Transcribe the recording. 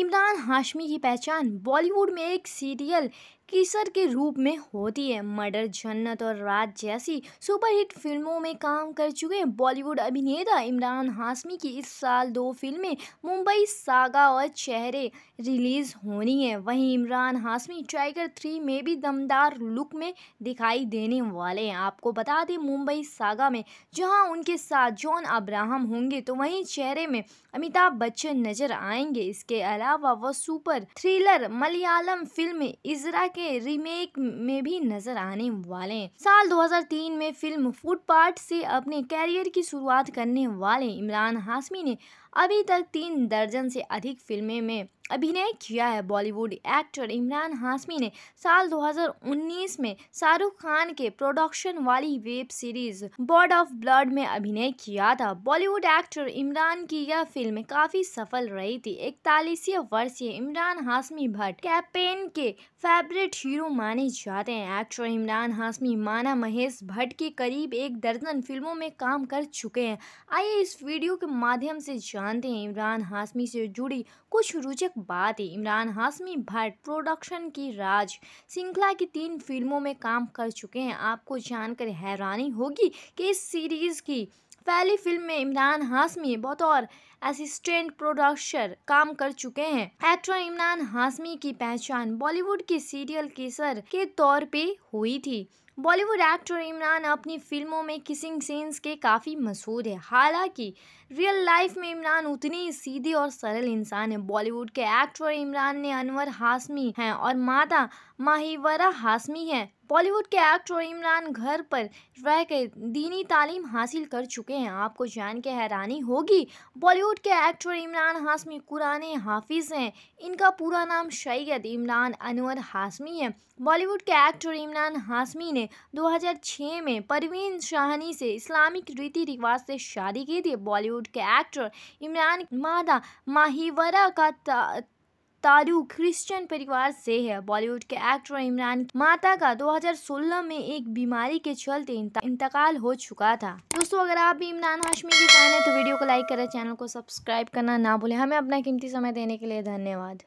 इमरान हाशमी की पहचान बॉलीवुड में एक सीरियल किसर के रूप में होती है मर्डर जन्नत और रात जैसी सुपरहिट फिल्मों में काम कर चुके बॉलीवुड अभिनेता इमरान हाशमी की इस साल दो फिल्में मुंबई सागा और चेहरे रिलीज़ होनी है वहीं इमरान हाशमी टाइगर थ्री में भी दमदार लुक में दिखाई देने वाले हैं आपको बता दें मुंबई सागा में जहां उनके साथ जॉन अब्राहम होंगे तो वहीं चेहरे में अमिताभ बच्चन नजर आएंगे इसके अलावा वह super thriller Malayalam film Ezra के के रीमेक में भी नजर आने वाले साल 2003 में फिल्म फूड पार्ट से अपने कैरियर की शुरुआत करने वाले इमरान हाशमी ने अभी तक तीन दर्जन से अधिक फिल्में में अभिनय किया है बॉलीवुड एक्टर इमरान हाशमी ने साल 2019 में शाहरुख खान के प्रोडक्शन वाली web series Bard of Blood में अभिनय किया था बॉलीवुड एक्टर इमरान की यह फिल्म काफी सफल रही थी इकतालीस वर्षीय इमरान हाशमी भट्ट कैपेन के फेवरेट हीरो माने जाते हैं एक्टर इमरान हाशमी माना महेश भट्ट के करीब एक दर्जन फिल्मों में काम कर चुके हैं आइए इस वीडियो के माध्यम से जानते हैं इमरान हाशमी से जुड़ी कुछ रुचक बात है इमरान हाशमी भट्ट प्रोडक्शन की राज श्रृंखला की तीन फिल्मों में काम कर चुके हैं आपको जानकर हैरानी होगी कि इस सीरीज़ की पहली फिल्म में इमरान हाशमी बतौर असिस्टेंट प्रोडक्शर काम कर चुके हैं एक्टर इमरान हाशमी की पहचान बॉलीवुड की सीरियल केसर के तौर पे हुई थी बॉलीवुड एक्टर इमरान अपनी फिल्मों में किसिंग सीन्स के काफ़ी मशहूर है हालांकि रियल लाइफ में इमरान उतने ही सीधे और सरल इंसान है बॉलीवुड के एक्टर इमरान ने अनवर हाशमी हैं और माता माहिवरा हाशमी हैं बॉलीवुड के एक्टर इमरान घर पर रहकर दीनी तालीम हासिल कर चुके हैं आपको जान के हैरानी होगी बॉलीवुड के एक्टर इमरान हाशमी कुरान हाफिज़ हैं इनका पूरा नाम सैयद इमरान अनवर हाशमी है बॉलीवुड के एक्टर इमरान हाशमी ने 2006 में परवीन शाहनी से इस्लामिक रीति रिवाज से शादी की थी बॉलीवुड के एक्टर इमरान मादा माहिवरा का तारू क्रिश्चियन परिवार से है बॉलीवुड के एक्टर इमरान माता का 2016 में एक बीमारी के चलते इंतकाल हो चुका था दोस्तों अगर आप भी इमरान हाशमी के फैन है तो वीडियो को लाइक करें चैनल को सब्सक्राइब करना ना भूलें हमें अपना कीमती समय देने के लिए धन्यवाद